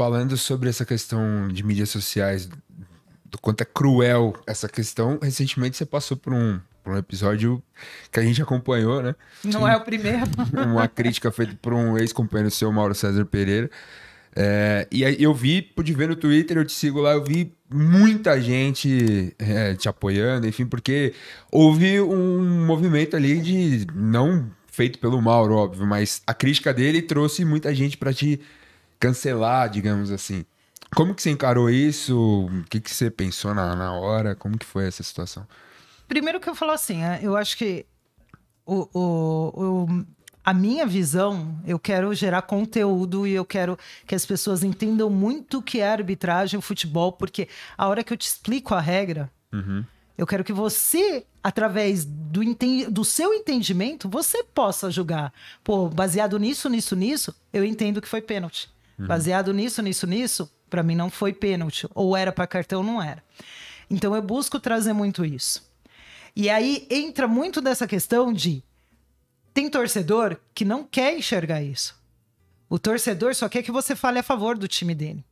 falando sobre essa questão de mídias sociais, do quanto é cruel essa questão, recentemente você passou por um, por um episódio que a gente acompanhou, né? Não um, é o primeiro. uma crítica feita por um ex-companheiro seu, Mauro César Pereira. É, e aí eu vi, pude ver no Twitter, eu te sigo lá, eu vi muita gente é, te apoiando, enfim, porque houve um movimento ali de não feito pelo Mauro, óbvio, mas a crítica dele trouxe muita gente para te cancelar, digamos assim. Como que você encarou isso? O que, que você pensou na, na hora? Como que foi essa situação? Primeiro que eu falo assim, é, eu acho que o, o, o, a minha visão, eu quero gerar conteúdo e eu quero que as pessoas entendam muito o que é arbitragem, o futebol, porque a hora que eu te explico a regra, uhum. eu quero que você através do, do, seu entendimento, você possa julgar. Pô, baseado nisso, nisso, nisso, eu entendo que foi pênalti. Uhum. Baseado nisso, nisso, nisso, para mim não foi pênalti. Ou era para cartão, não era. Então eu busco trazer muito isso. E aí entra muito dessa questão de tem torcedor que não quer enxergar isso. O torcedor só quer que você fale a favor do time dele.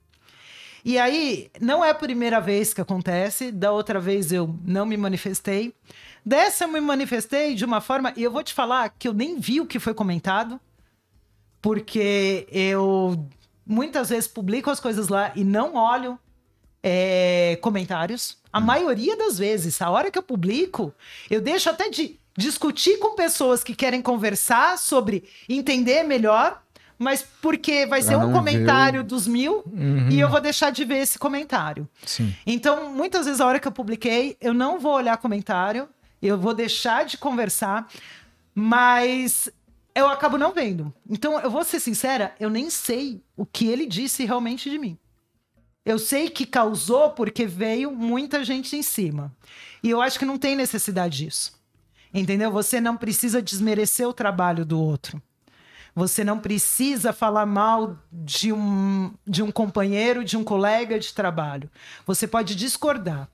E aí, não é a primeira vez que acontece, da outra vez eu não me manifestei. Dessa eu me manifestei de uma forma, e eu vou te falar que eu nem vi o que foi comentado, porque eu muitas vezes publico as coisas lá e não olho é, comentários. A hum. maioria das vezes, a hora que eu publico, eu deixo até de discutir com pessoas que querem conversar sobre entender melhor, mas porque vai ser ah, um comentário viu. dos mil uhum. e eu vou deixar de ver esse comentário. Sim. Então, muitas vezes, a hora que eu publiquei, eu não vou olhar comentário, eu vou deixar de conversar, mas eu acabo não vendo. Então, eu vou ser sincera, eu nem sei o que ele disse realmente de mim. Eu sei que causou porque veio muita gente em cima. E eu acho que não tem necessidade disso. Entendeu? Você não precisa desmerecer o trabalho do outro. Você não precisa falar mal de um, de um companheiro, de um colega de trabalho. Você pode discordar.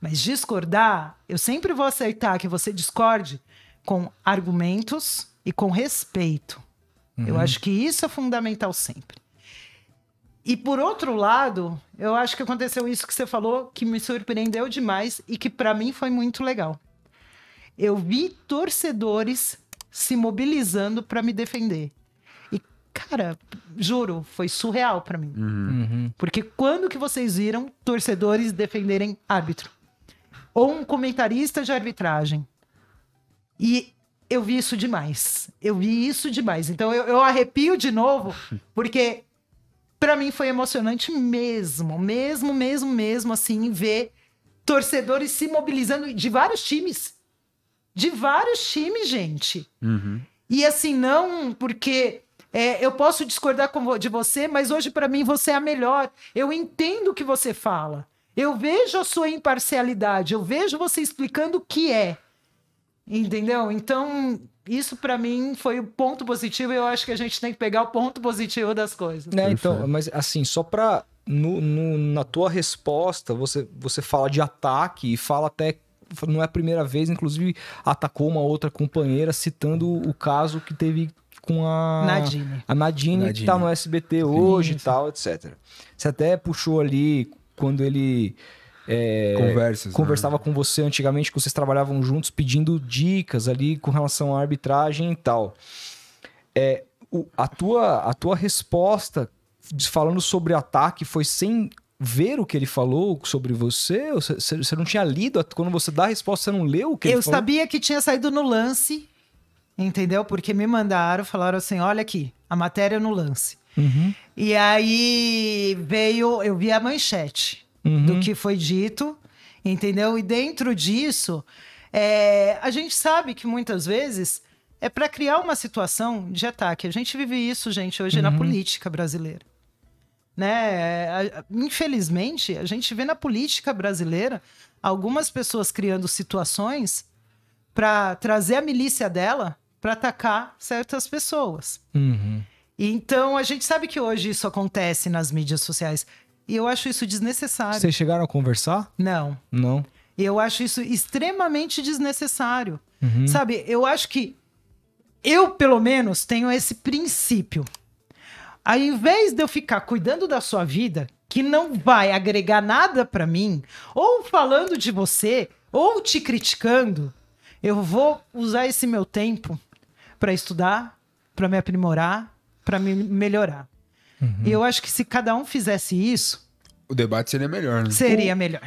Mas discordar, eu sempre vou aceitar que você discorde com argumentos, e com respeito. Uhum. Eu acho que isso é fundamental sempre. E por outro lado, eu acho que aconteceu isso que você falou, que me surpreendeu demais e que para mim foi muito legal. Eu vi torcedores se mobilizando para me defender. E cara, juro, foi surreal para mim. Uhum. uhum. Porque quando que vocês viram torcedores defenderem árbitro ou um comentarista de arbitragem? E eu vi isso demais. Eu vi isso demais. Então eu, eu arrepio de novo, porque para mim foi emocionante mesmo, mesmo, mesmo, mesmo, assim, ver torcedores se mobilizando de vários times. De vários times, gente. Uhum. E assim, não porque é, eu posso discordar de você, mas hoje para mim você é a melhor. Eu entendo o que você fala. Eu vejo a sua imparcialidade, eu vejo você explicando o que é. Entendeu? Então, isso para mim foi o ponto positivo e eu acho que a gente tem que pegar o ponto positivo das coisas. né então, mas assim, só pra. No, no, na tua resposta, você, você fala de ataque e fala até. Não é a primeira vez, inclusive atacou uma outra companheira, citando o caso que teve com a Nadine, a Nadine, Nadine. que tá no SBT hoje e tal, etc. Você até puxou ali quando ele é, Conversas. Né? Conversava né? com você antigamente, que vocês trabalhavam juntos, pedindo dicas ali com relação à arbitragem e tal. É, o, a, tua, a tua resposta falando sobre ataque foi sem ver o que ele falou sobre você? Você não tinha lido? Quando você dá a resposta, você não leu o que Eu ele falou? sabia que tinha saído no lance, entendeu? Porque me mandaram, falaram assim: olha aqui, a matéria é no lance. Uhum. E aí veio, eu vi a manchete do uhum. que foi dito, entendeu? E dentro disso, é, a gente sabe que muitas vezes é para criar uma situação de ataque. A gente vive isso, gente, hoje uhum. na política brasileira. Né? Infelizmente, a gente vê na política brasileira algumas pessoas criando situações para trazer a milícia dela para atacar certas pessoas. Uhum. Então, a gente sabe que hoje isso acontece nas mídias sociais. E eu acho isso desnecessário. Vocês chegaram a conversar? Não. Não. Eu acho isso extremamente desnecessário. Uhum. Sabe, eu acho que eu, pelo menos, tenho esse princípio. Ao invés de eu ficar cuidando da sua vida, que não vai agregar nada para mim, ou falando de você, ou te criticando, eu vou usar esse meu tempo para estudar, para me aprimorar, para me melhorar. Uhum. E eu acho que se cada um fizesse isso. O debate seria melhor, né? Seria melhor.